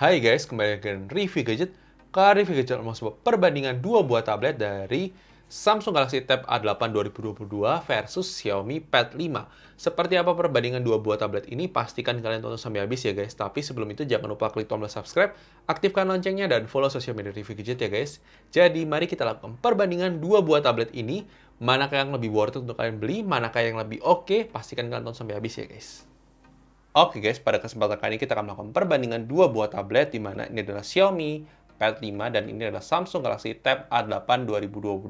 Hai guys, kembali lagi dengan Review Gadget. Kali Review Gadget sebuah perbandingan dua buah tablet dari Samsung Galaxy Tab A8 2022 versus Xiaomi Pad 5. Seperti apa perbandingan dua buah tablet ini? Pastikan kalian tonton sampai habis ya guys. Tapi sebelum itu jangan lupa klik tombol subscribe, aktifkan loncengnya, dan follow sosial media Review Gadget ya guys. Jadi mari kita lakukan perbandingan dua buah tablet ini. Manakah yang lebih worth untuk kalian beli, manakah yang lebih oke, okay? pastikan kalian tonton sampai habis ya guys. Oke guys, pada kesempatan kali ini kita akan melakukan perbandingan dua buah tablet di mana ini adalah Xiaomi Pad 5 dan ini adalah Samsung Galaxy Tab A8 2022.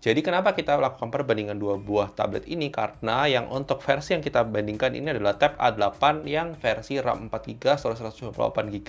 Jadi kenapa kita lakukan perbandingan dua buah tablet ini? Karena yang untuk versi yang kita bandingkan ini adalah Tab A8 yang versi RAM 4GB, storage 128GB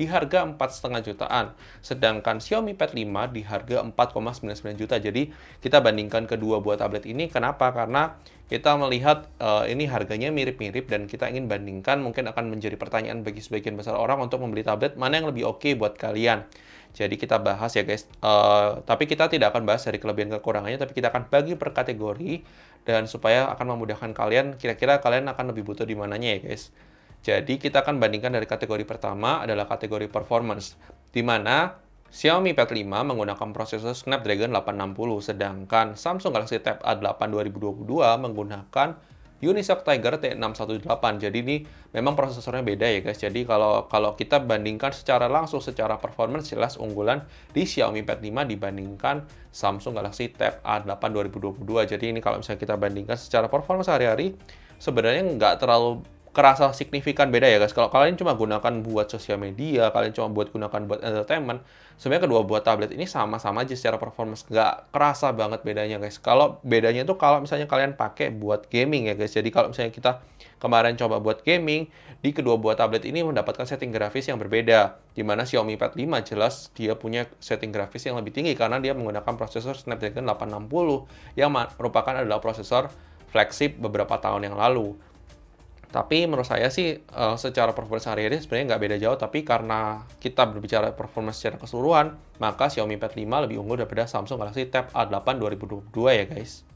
di harga 4,5 jutaan. Sedangkan Xiaomi Pad 5 di harga 4,99 juta. Jadi kita bandingkan kedua buah tablet ini kenapa? Karena kita melihat uh, ini harganya mirip-mirip dan kita ingin bandingkan mungkin akan menjadi pertanyaan bagi sebagian besar orang untuk membeli tablet mana yang lebih oke okay buat kalian. Jadi kita bahas ya guys, uh, tapi kita tidak akan bahas dari kelebihan kekurangannya, tapi kita akan bagi per kategori dan supaya akan memudahkan kalian, kira-kira kalian akan lebih butuh di mananya ya guys. Jadi kita akan bandingkan dari kategori pertama adalah kategori performance, di mana Xiaomi Pad 5 menggunakan prosesor Snapdragon 860, sedangkan Samsung Galaxy Tab A8 2022 menggunakan Unisoc Tiger T618. Jadi ini memang prosesornya beda ya guys. Jadi kalau kalau kita bandingkan secara langsung secara performance jelas unggulan di Xiaomi Pad 5 dibandingkan Samsung Galaxy Tab A8 2022. Jadi ini kalau misalnya kita bandingkan secara performance sehari-hari sebenarnya nggak terlalu kerasa signifikan beda ya guys. Kalau kalian cuma gunakan buat sosial media, kalian cuma buat gunakan buat entertainment, sebenarnya kedua buat tablet ini sama-sama aja secara performance. Nggak kerasa banget bedanya guys. Kalau bedanya itu kalau misalnya kalian pakai buat gaming ya guys. Jadi kalau misalnya kita kemarin coba buat gaming, di kedua buat tablet ini mendapatkan setting grafis yang berbeda. Dimana Xiaomi 45 jelas dia punya setting grafis yang lebih tinggi karena dia menggunakan prosesor Snapdragon 860 yang merupakan adalah prosesor flagship beberapa tahun yang lalu. Tapi menurut saya sih uh, secara performa sehari hari sebenarnya nggak beda jauh, tapi karena kita berbicara performa secara keseluruhan, maka Xiaomi Pad 5 lebih unggul daripada Samsung Galaxy Tab A8 2022 ya guys.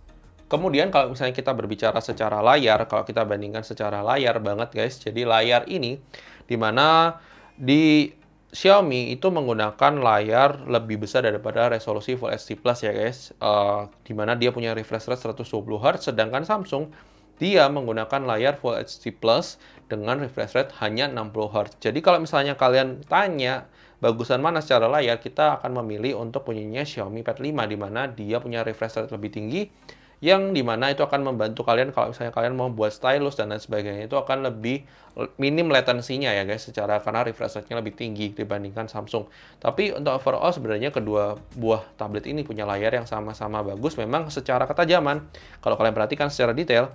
Kemudian kalau misalnya kita berbicara secara layar, kalau kita bandingkan secara layar banget guys, jadi layar ini dimana di Xiaomi itu menggunakan layar lebih besar daripada resolusi Full HD Plus ya guys, uh, eh, dimana dia punya refresh rate 120 Hz, sedangkan Samsung dia menggunakan layar Full HD Plus dengan refresh rate hanya 60 Hz. Jadi kalau misalnya kalian tanya bagusan mana secara layar, kita akan memilih untuk punyanya Xiaomi Pad 5 di mana dia punya refresh rate lebih tinggi yang dimana itu akan membantu kalian kalau misalnya kalian mau buat stylus dan lain sebagainya itu akan lebih minim latensinya ya guys secara karena refresh rate-nya lebih tinggi dibandingkan Samsung. Tapi untuk overall sebenarnya kedua buah tablet ini punya layar yang sama-sama bagus memang secara ketajaman kalau kalian perhatikan secara detail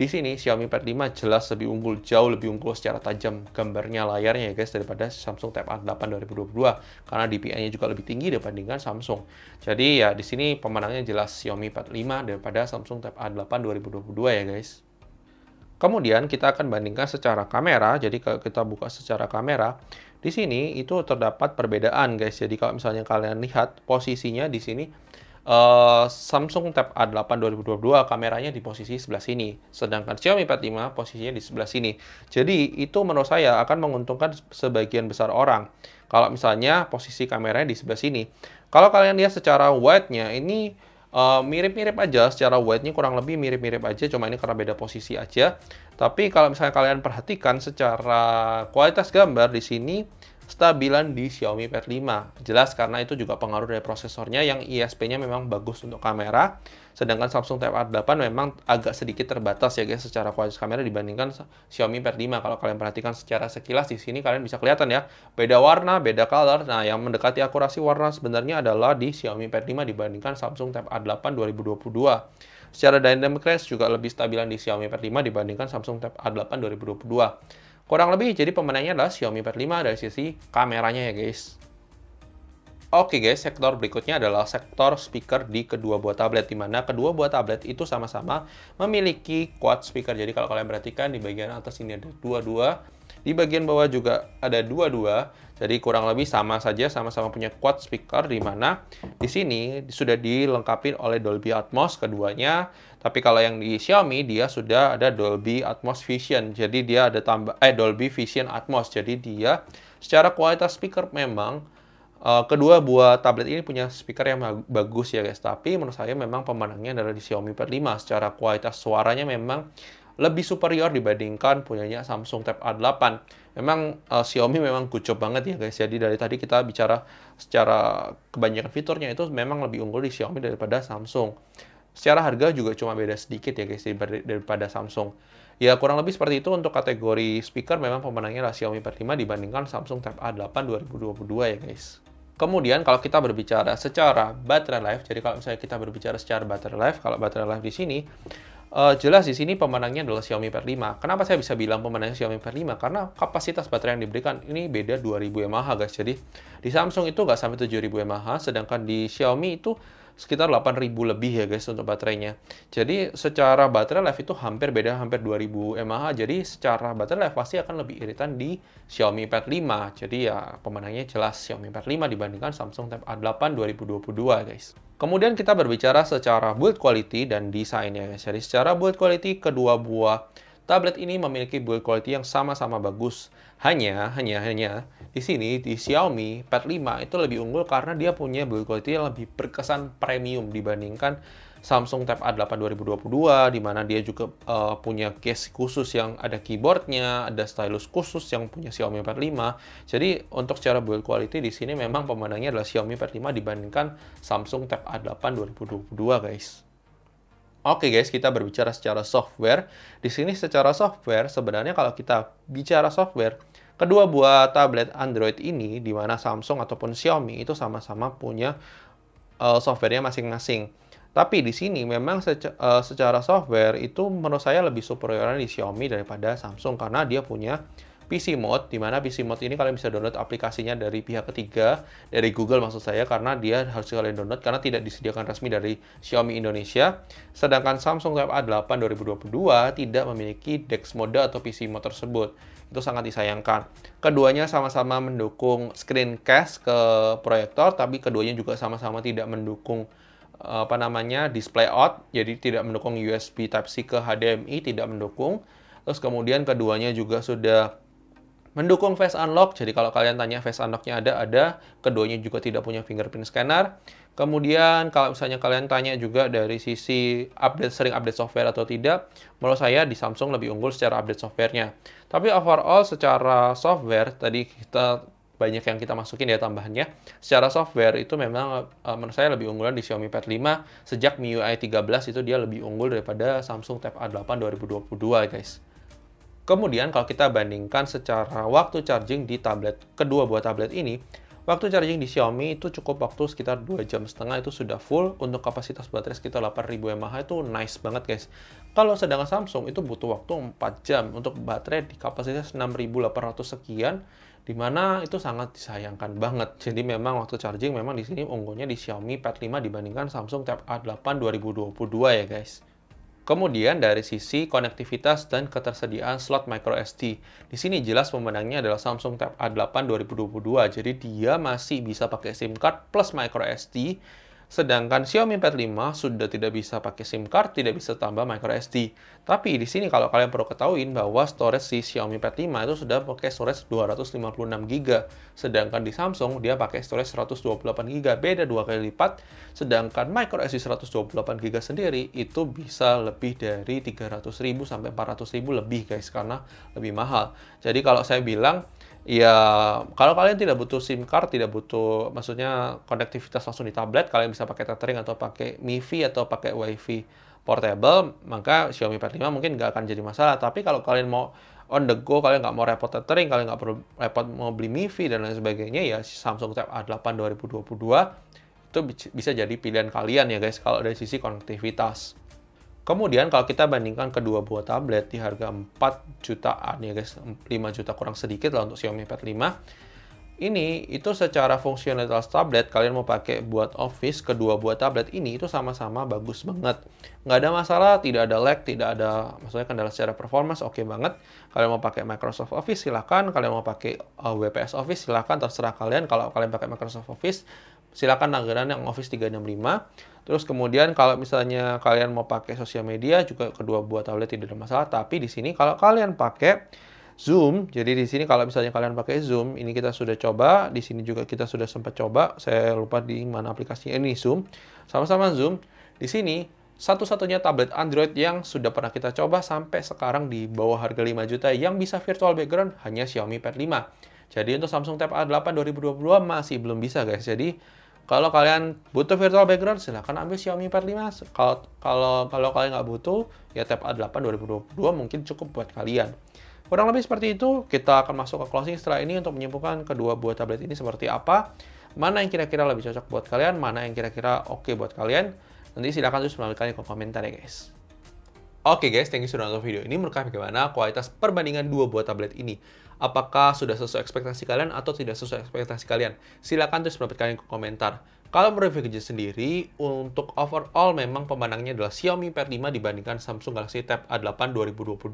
di sini Xiaomi Pad 5 jelas lebih unggul, jauh lebih unggul secara tajam gambarnya layarnya ya guys daripada Samsung Tab A8 2022 karena DPI-nya juga lebih tinggi dibandingkan Samsung. Jadi ya di sini pemenangnya jelas Xiaomi Pad 5 daripada Samsung Tab A8 2022 ya guys. Kemudian kita akan bandingkan secara kamera. Jadi kalau kita buka secara kamera, di sini itu terdapat perbedaan guys. Jadi kalau misalnya kalian lihat posisinya di sini Eh, Samsung Tab A8 2022 kameranya di posisi sebelah sini, sedangkan Xiaomi Pad 5 posisinya di sebelah sini. Jadi itu menurut saya akan menguntungkan sebagian besar orang. Kalau misalnya posisi kameranya di sebelah sini. Kalau kalian lihat secara wide-nya ini eh, mirip-mirip uh, aja secara wide-nya kurang lebih mirip-mirip aja cuma ini karena beda posisi aja. Tapi kalau misalnya kalian perhatikan secara kualitas gambar di sini stabilan di Xiaomi Pad 5. Jelas karena itu juga pengaruh dari prosesornya yang ISP-nya memang bagus untuk kamera, sedangkan Samsung Tab a 8 memang agak sedikit terbatas ya guys secara kualitas kamera dibandingkan Xiaomi Pad 5. Kalau kalian perhatikan secara sekilas di sini kalian bisa kelihatan ya, beda warna, beda color. Nah, yang mendekati akurasi warna sebenarnya adalah di Xiaomi Pad 5 dibandingkan Samsung Tab A8 2022. Secara dynamic range juga lebih stabilan di Xiaomi Pad 5 dibandingkan Samsung Tab A8 2022. Kurang lebih, jadi pemenangnya adalah Xiaomi Pad 5 dari sisi kameranya ya guys. Oke guys, sektor berikutnya adalah sektor speaker di kedua buah tablet, di mana kedua buah tablet itu sama-sama memiliki quad speaker. Jadi kalau kalian perhatikan di bagian atas ini ada dua-dua di bagian bawah juga ada dua-dua, jadi kurang lebih sama saja, sama-sama punya quad speaker di mana di sini sudah dilengkapi oleh Dolby Atmos keduanya. Tapi kalau yang di Xiaomi dia sudah ada Dolby Atmos Vision. Jadi dia ada tambah eh Dolby Vision Atmos. Jadi dia secara kualitas speaker memang uh, kedua buah tablet ini punya speaker yang bagus ya guys. Tapi menurut saya memang pemenangnya adalah di Xiaomi Pad 5 secara kualitas suaranya memang lebih superior dibandingkan punyanya Samsung Tab A8. Memang uh, Xiaomi memang kucup banget ya guys. Jadi dari tadi kita bicara secara kebanyakan fiturnya itu memang lebih unggul di Xiaomi daripada Samsung. Secara harga juga cuma beda sedikit ya guys daripada Samsung. Ya kurang lebih seperti itu untuk kategori speaker memang pemenangnya adalah Xiaomi Pad 5 dibandingkan Samsung Tab A8 2022 ya guys. Kemudian kalau kita berbicara secara battery life, jadi kalau misalnya kita berbicara secara battery life, kalau battery life di sini uh, jelas di sini pemenangnya adalah Xiaomi Pad 5. Kenapa saya bisa bilang pemenangnya Xiaomi Pad 5? Karena kapasitas baterai yang diberikan ini beda 2000 mAh guys. Jadi di Samsung itu nggak sampai 7000 mAh, sedangkan di Xiaomi itu sekitar 8000 lebih ya guys untuk baterainya. Jadi secara baterai life itu hampir beda hampir 2000 mAh. Jadi secara baterai life pasti akan lebih iritan di Xiaomi Pad 5. Jadi ya pemenangnya jelas Xiaomi Pad 5 dibandingkan Samsung Tab A8 2022 guys. Kemudian kita berbicara secara build quality dan desainnya guys. Jadi secara build quality kedua buah tablet ini memiliki build quality yang sama-sama bagus. Hanya hanya hanya di sini di Xiaomi Pad 5 itu lebih unggul karena dia punya build quality yang lebih berkesan premium dibandingkan Samsung Tab A8 2022 di mana dia juga uh, punya case khusus yang ada keyboardnya, ada stylus khusus yang punya Xiaomi Pad 5. Jadi untuk secara build quality di sini memang pemandangnya adalah Xiaomi Pad 5 dibandingkan Samsung Tab A8 2022 guys. Oke okay guys, kita berbicara secara software. Di sini secara software sebenarnya kalau kita bicara software Kedua buat tablet Android ini, di mana Samsung ataupun Xiaomi itu sama-sama punya uh, softwarenya masing-masing. Tapi di sini memang seca uh, secara software itu menurut saya lebih superioran di Xiaomi daripada Samsung karena dia punya PC Mode, di mana PC Mode ini kalian bisa download aplikasinya dari pihak ketiga, dari Google maksud saya, karena dia harus kalian download karena tidak disediakan resmi dari Xiaomi Indonesia. Sedangkan Samsung Tab A8 2022 tidak memiliki DeX mode atau PC Mode tersebut itu sangat disayangkan. Keduanya sama-sama mendukung screencast ke proyektor, tapi keduanya juga sama-sama tidak mendukung apa namanya display out, jadi tidak mendukung USB Type C ke HDMI, tidak mendukung. Terus kemudian keduanya juga sudah mendukung face unlock. Jadi kalau kalian tanya face unlocknya ada, ada. Keduanya juga tidak punya fingerprint scanner. Kemudian kalau misalnya kalian tanya juga dari sisi update sering update software atau tidak, menurut saya di Samsung lebih unggul secara update softwarenya. Tapi overall secara software tadi kita banyak yang kita masukin ya tambahannya. Secara software itu memang eh, menurut saya lebih unggulan di Xiaomi Pad 5 sejak MIUI 13 itu dia lebih unggul daripada Samsung Tab A8 2022 guys. Kemudian kalau kita bandingkan secara waktu charging di tablet kedua buat tablet ini, waktu charging di Xiaomi itu cukup waktu sekitar 2 jam setengah itu sudah full untuk kapasitas baterai sekitar 8000 mAh itu nice banget guys. Kalau sedangkan Samsung itu butuh waktu 4 jam untuk baterai di kapasitas 6800 sekian dimana itu sangat disayangkan banget. Jadi memang waktu charging memang di sini unggulnya di Xiaomi Pad 5 dibandingkan Samsung Tab A8 2022 ya guys. Kemudian dari sisi konektivitas dan ketersediaan slot micro SD, Di sini jelas pemenangnya adalah Samsung Tab A8 2022. Jadi dia masih bisa pakai SIM card plus micro SD. Sedangkan Xiaomi Pad 5 sudah tidak bisa pakai SIM card, tidak bisa tambah micro SD. Tapi di sini kalau kalian perlu ketahuin bahwa storage si Xiaomi Pad 5 itu sudah pakai storage 256 GB, sedangkan di Samsung dia pakai storage 128 GB, beda dua kali lipat. Sedangkan micro SD 128 GB sendiri itu bisa lebih dari 300.000 sampai 400.000 lebih guys karena lebih mahal. Jadi kalau saya bilang ya kalau kalian tidak butuh SIM card, tidak butuh maksudnya konektivitas langsung di tablet, kalian bisa pakai tethering atau pakai MiFi atau pakai WiFi portable, maka Xiaomi Pad 5 mungkin nggak akan jadi masalah. Tapi kalau kalian mau on the go, kalian nggak mau repot tethering, kalian nggak perlu repot mau beli MiFi dan lain sebagainya, ya Samsung Tab A8 2022 itu bisa jadi pilihan kalian ya guys kalau dari sisi konektivitas. Kemudian kalau kita bandingkan kedua buah tablet di harga 4 jutaan ya guys, 5 juta kurang sedikit lah untuk Xiaomi Pad 5. Ini itu secara fungsionalitas tablet kalian mau pakai buat office kedua buah tablet ini itu sama-sama bagus banget. Nggak ada masalah, tidak ada lag, tidak ada maksudnya kendala secara performa oke okay banget. Kalian mau pakai Microsoft Office silahkan, kalian mau pakai uh, WPS Office silahkan terserah kalian. Kalau kalian pakai Microsoft Office silakan langganan yang Office 365. Terus kemudian kalau misalnya kalian mau pakai sosial media juga kedua buah tablet tidak ada masalah. Tapi di sini kalau kalian pakai Zoom, jadi di sini kalau misalnya kalian pakai Zoom, ini kita sudah coba, di sini juga kita sudah sempat coba. Saya lupa di mana aplikasinya ini Zoom. Sama-sama Zoom. Di sini satu-satunya tablet Android yang sudah pernah kita coba sampai sekarang di bawah harga 5 juta yang bisa virtual background hanya Xiaomi Pad 5. Jadi untuk Samsung Tab A8 2022 masih belum bisa guys. Jadi kalau kalian butuh virtual background, silahkan ambil Xiaomi Pad lima. Kalau kalau kalau kalian nggak butuh, ya Tab A8 2022 mungkin cukup buat kalian. Kurang lebih seperti itu, kita akan masuk ke closing setelah ini untuk menyimpulkan kedua buah tablet ini seperti apa, mana yang kira-kira lebih cocok buat kalian, mana yang kira-kira oke okay buat kalian. Nanti silahkan terus melalui kalian ke komentar ya guys. Oke okay guys, thank you sudah nonton video ini. Menurut kalian bagaimana kualitas perbandingan dua buah tablet ini? Apakah sudah sesuai ekspektasi kalian atau tidak sesuai ekspektasi kalian? Silahkan tulis pendapat kalian ke komentar. Kalau mereview gadget sendiri, untuk overall memang pemandangnya adalah Xiaomi Pad 5 dibandingkan Samsung Galaxy Tab A8 2022.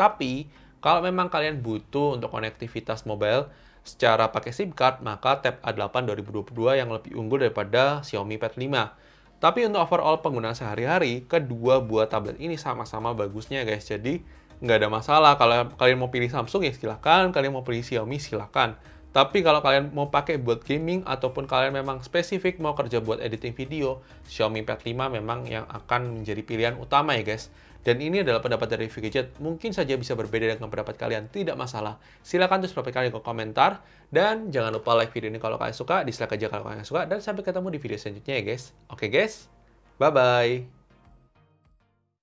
Tapi, kalau memang kalian butuh untuk konektivitas mobile, secara pakai SIM card, maka Tab A8 2022 yang lebih unggul daripada Xiaomi Pad 5. Tapi untuk overall penggunaan sehari-hari, kedua buah tablet ini sama-sama bagusnya guys. Jadi nggak ada masalah. Kalau kalian mau pilih Samsung ya silahkan, kalian mau pilih Xiaomi silahkan. Tapi kalau kalian mau pakai buat gaming ataupun kalian memang spesifik mau kerja buat editing video, Xiaomi Pad 5 memang yang akan menjadi pilihan utama ya guys. Dan ini adalah pendapat dari Vicky Chat, mungkin saja bisa berbeda dengan pendapat kalian, tidak masalah. Silahkan tulis berapa kalian ke komentar, dan jangan lupa like video ini kalau kalian suka, dislike aja kalau kalian suka, dan sampai ketemu di video selanjutnya ya guys. Oke guys, bye-bye.